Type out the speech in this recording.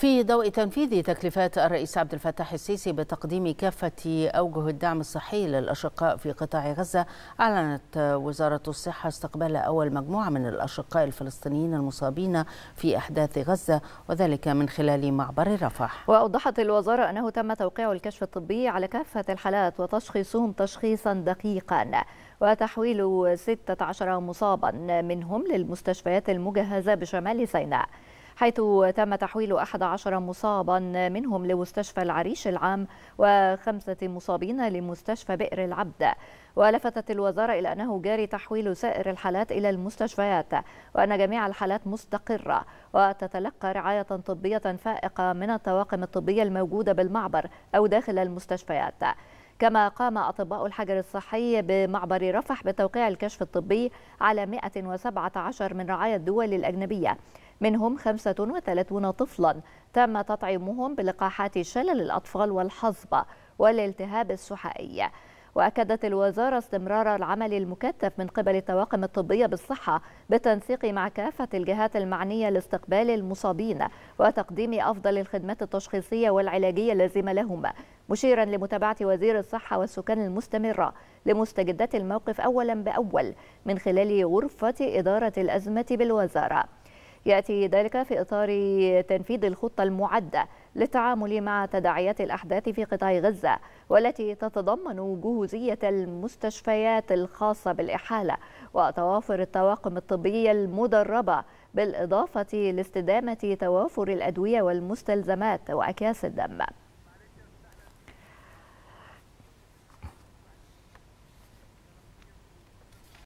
في ضوء تنفيذ تكليفات الرئيس عبد الفتاح السيسي بتقديم كافة أوجه الدعم الصحي للأشقاء في قطاع غزة أعلنت وزارة الصحة استقبال أول مجموعة من الأشقاء الفلسطينيين المصابين في أحداث غزة وذلك من خلال معبر رفح وأوضحت الوزارة أنه تم توقيع الكشف الطبي على كافة الحالات وتشخيصهم تشخيصا دقيقا وتحويل 16 مصابا منهم للمستشفيات المجهزة بشمال سيناء حيث تم تحويل 11 مصابا منهم لمستشفى العريش العام وخمسة مصابين لمستشفى بئر العبد ولفتت الوزارة إلى أنه جاري تحويل سائر الحالات إلى المستشفيات وأن جميع الحالات مستقرة وتتلقى رعاية طبية فائقة من الطواقم الطبية الموجودة بالمعبر أو داخل المستشفيات كما قام أطباء الحجر الصحي بمعبر رفح بتوقيع الكشف الطبي على 117 من رعايا الدول الأجنبية منهم 35 طفلا تم تطعيمهم بلقاحات شلل الأطفال والحصبة والالتهاب السحائي وأكدت الوزارة استمرار العمل المكثف من قبل الطواقم الطبية بالصحة بالتنسيق مع كافة الجهات المعنية لاستقبال المصابين وتقديم أفضل الخدمات التشخيصية والعلاجية اللازمة لهم مشيرا لمتابعة وزير الصحة والسكان المستمرة لمستجدات الموقف أولا بأول من خلال غرفة إدارة الأزمة بالوزارة يأتي ذلك في إطار تنفيذ الخطة المعدة للتعامل مع تداعيات الأحداث في قطاع غزة والتي تتضمن جهوزية المستشفيات الخاصة بالإحالة وتوافر الطواقم الطبية المدربة بالإضافة لاستدامة توافر الأدوية والمستلزمات وأكياس الدم